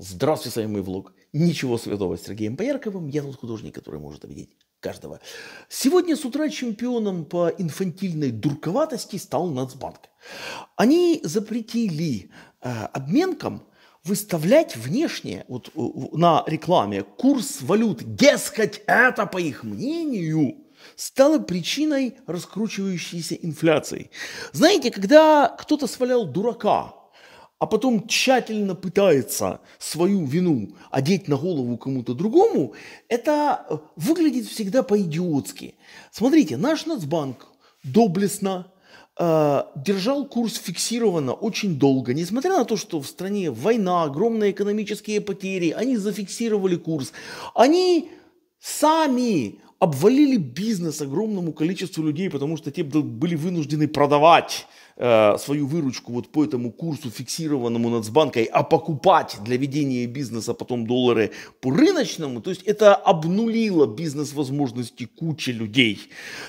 Здравствуйте, с вами мой влог. Ничего святого с Сергеем Поярковым. Я тот художник, который может обидеть каждого. Сегодня с утра чемпионом по инфантильной дурковатости стал Нацбанк. Они запретили э, обменкам выставлять внешне вот, на рекламе курс валют. Дескать, это, по их мнению, стало причиной раскручивающейся инфляции. Знаете, когда кто-то свалял дурака а потом тщательно пытается свою вину одеть на голову кому-то другому, это э, выглядит всегда по-идиотски. Смотрите, наш Нацбанк доблестно э, держал курс фиксированно очень долго. Несмотря на то, что в стране война, огромные экономические потери, они зафиксировали курс. Они сами обвалили бизнес огромному количеству людей, потому что те были вынуждены продавать э, свою выручку вот по этому курсу фиксированному Нацбанкой, а покупать для ведения бизнеса потом доллары по рыночному, то есть это обнулило бизнес возможности кучи людей.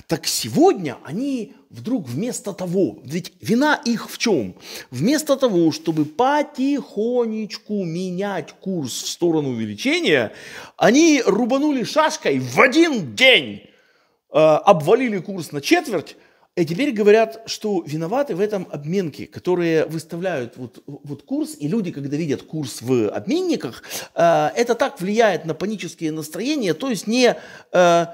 Так сегодня они вдруг вместо того, ведь вина их в чем? Вместо того, чтобы потихонечку менять курс в сторону увеличения, они рубанули шашкой в один день, э, обвалили курс на четверть, и теперь говорят, что виноваты в этом обменке, которые выставляют вот, вот курс, и люди, когда видят курс в обменниках, э, это так влияет на панические настроения, то есть не... Э,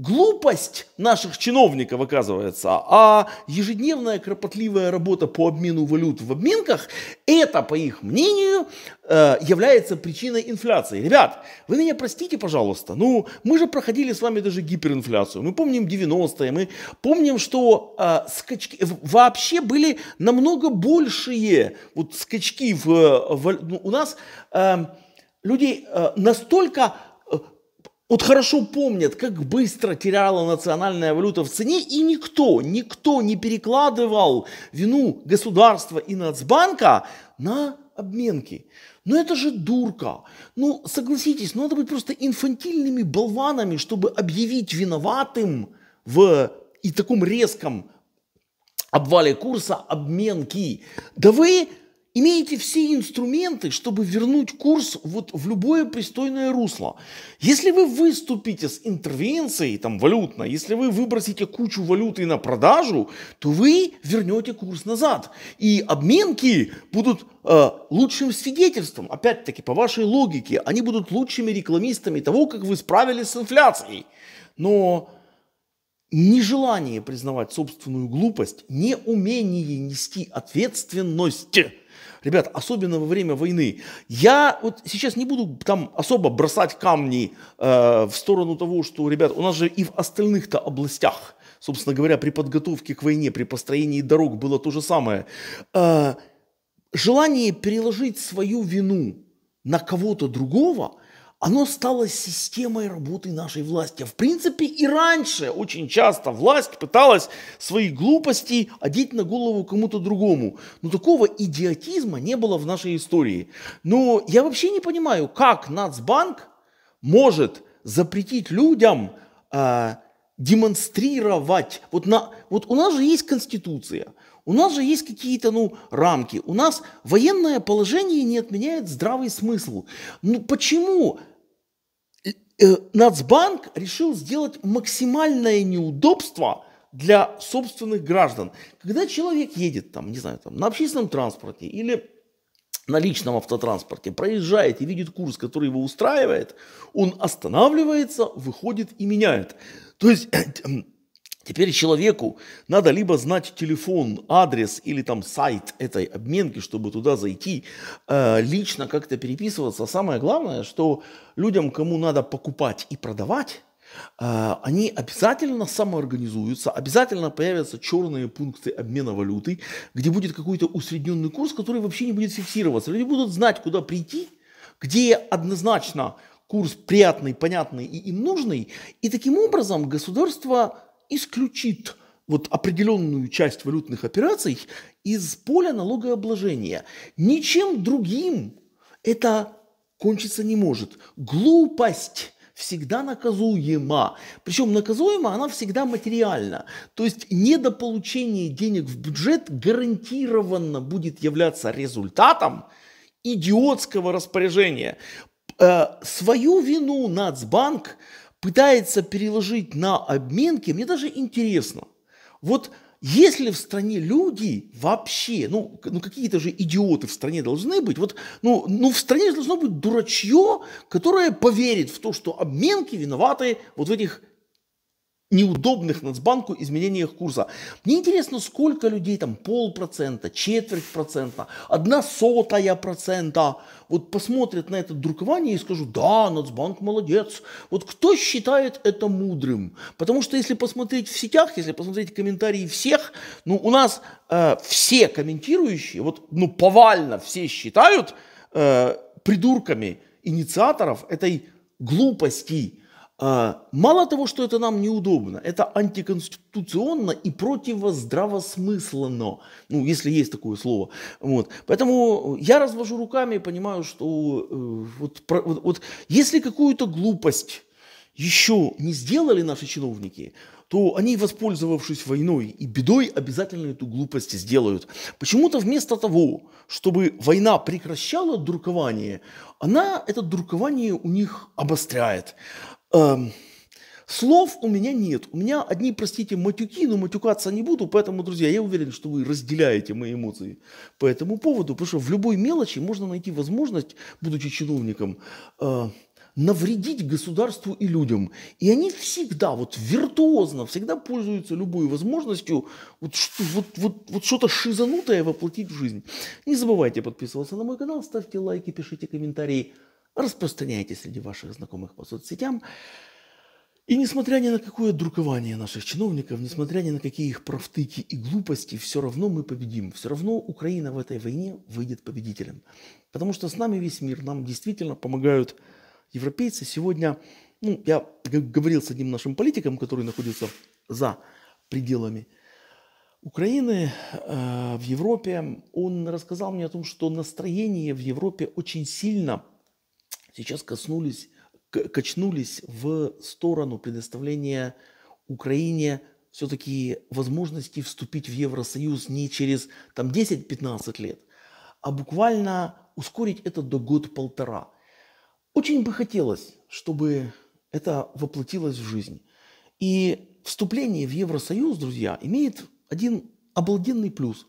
глупость наших чиновников, оказывается, а ежедневная кропотливая работа по обмену валют в обменках, это, по их мнению, э, является причиной инфляции. Ребят, вы меня простите, пожалуйста, ну мы же проходили с вами даже гиперинфляцию, мы помним 90-е, мы помним, что э, скачки вообще были намного большие вот скачки в, э, в ну, у нас э, людей э, настолько вот хорошо помнят, как быстро теряла национальная валюта в цене, и никто, никто не перекладывал вину государства и Нацбанка на обменки. Но это же дурка. Ну, согласитесь, ну, надо быть просто инфантильными болванами, чтобы объявить виноватым в и таком резком обвале курса обменки. Да вы имеете все инструменты, чтобы вернуть курс вот в любое пристойное русло. Если вы выступите с интервенцией там валютно, если вы выбросите кучу валюты на продажу, то вы вернете курс назад. И обменки будут э, лучшим свидетельством, опять-таки, по вашей логике, они будут лучшими рекламистами того, как вы справились с инфляцией. Но нежелание признавать собственную глупость, неумение нести ответственность. Ребят, особенно во время войны. Я вот сейчас не буду там особо бросать камни э, в сторону того, что, ребят, у нас же и в остальных-то областях, собственно говоря, при подготовке к войне, при построении дорог было то же самое. Э, желание переложить свою вину на кого-то другого – оно стало системой работы нашей власти. В принципе, и раньше очень часто власть пыталась свои глупости одеть на голову кому-то другому. Но такого идиотизма не было в нашей истории. Но я вообще не понимаю, как Нацбанк может запретить людям э, демонстрировать. Вот, на, вот у нас же есть Конституция, у нас же есть какие-то ну, рамки, у нас военное положение не отменяет здравый смысл. Ну почему э, Нацбанк решил сделать максимальное неудобство для собственных граждан? Когда человек едет там, не знаю, там, на общественном транспорте или на личном автотранспорте, проезжает и видит курс, который его устраивает, он останавливается, выходит и меняет. То есть Теперь человеку надо либо знать телефон, адрес или там сайт этой обменки, чтобы туда зайти, э, лично как-то переписываться. Самое главное, что людям, кому надо покупать и продавать, э, они обязательно самоорганизуются, обязательно появятся черные пункты обмена валюты, где будет какой-то усредненный курс, который вообще не будет фиксироваться. Люди будут знать, куда прийти, где однозначно курс приятный, понятный и им нужный. И таким образом государство исключит вот определенную часть валютных операций из поля налогообложения. Ничем другим это кончиться не может. Глупость всегда наказуема. Причем наказуема она всегда материально. То есть недополучение денег в бюджет гарантированно будет являться результатом идиотского распоряжения. Э, свою вину Нацбанк пытается переложить на обменки, мне даже интересно. Вот если в стране люди вообще, ну, ну какие-то же идиоты в стране должны быть, вот, ну, ну в стране должно быть дурачье, которое поверит в то, что обменки виноваты вот в этих неудобных Нацбанку изменениях курса. Мне интересно, сколько людей там полпроцента, четверть процента, одна сотая процента вот посмотрят на это друкование и скажут, да, Нацбанк молодец. Вот кто считает это мудрым? Потому что если посмотреть в сетях, если посмотреть комментарии всех, ну у нас э, все комментирующие, вот ну повально все считают э, придурками инициаторов этой глупости. А, мало того, что это нам неудобно, это антиконституционно и противоздравосмысленно, ну, если есть такое слово. Вот. Поэтому я развожу руками и понимаю, что э, вот, про, вот, вот если какую-то глупость еще не сделали наши чиновники, то они, воспользовавшись войной и бедой, обязательно эту глупость сделают. Почему-то вместо того, чтобы война прекращала дуркование, она это дуркование у них обостряет. Эм, слов у меня нет. У меня одни, простите, матюки, но матюкаться не буду. Поэтому, друзья, я уверен, что вы разделяете мои эмоции по этому поводу. Потому что в любой мелочи можно найти возможность, будучи чиновником, э, навредить государству и людям. И они всегда, вот виртуозно, всегда пользуются любой возможностью вот, вот, вот, вот что-то шизанутое воплотить в жизнь. Не забывайте подписываться на мой канал, ставьте лайки, пишите комментарии распространяйте среди ваших знакомых по соцсетям. И несмотря ни на какое друкование наших чиновников, несмотря ни на какие их профтыки и глупости, все равно мы победим. Все равно Украина в этой войне выйдет победителем. Потому что с нами весь мир, нам действительно помогают европейцы. Сегодня, ну, я говорил с одним нашим политиком, который находится за пределами Украины э, в Европе, он рассказал мне о том, что настроение в Европе очень сильно сейчас коснулись, качнулись в сторону предоставления Украине все-таки возможности вступить в Евросоюз не через там 10-15 лет, а буквально ускорить это до год-полтора. Очень бы хотелось, чтобы это воплотилось в жизнь. И вступление в Евросоюз, друзья, имеет один обалденный плюс.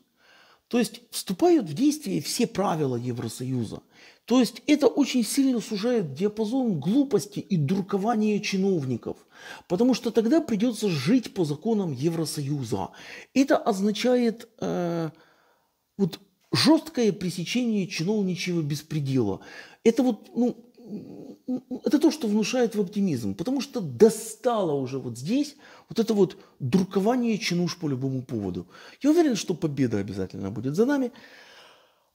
То есть вступают в действие все правила Евросоюза – то есть это очень сильно сужает диапазон глупости и дуркования чиновников, потому что тогда придется жить по законам Евросоюза. Это означает э, вот жесткое пресечение чиновничьего беспредела. Это вот, ну, это то, что внушает в оптимизм, потому что достало уже вот здесь вот это вот дуркование чинуш по любому поводу. Я уверен, что победа обязательно будет за нами.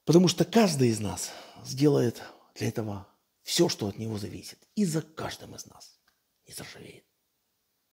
Потому что каждый из нас сделает для этого все, что от него зависит. И за каждым из нас не заржавеет.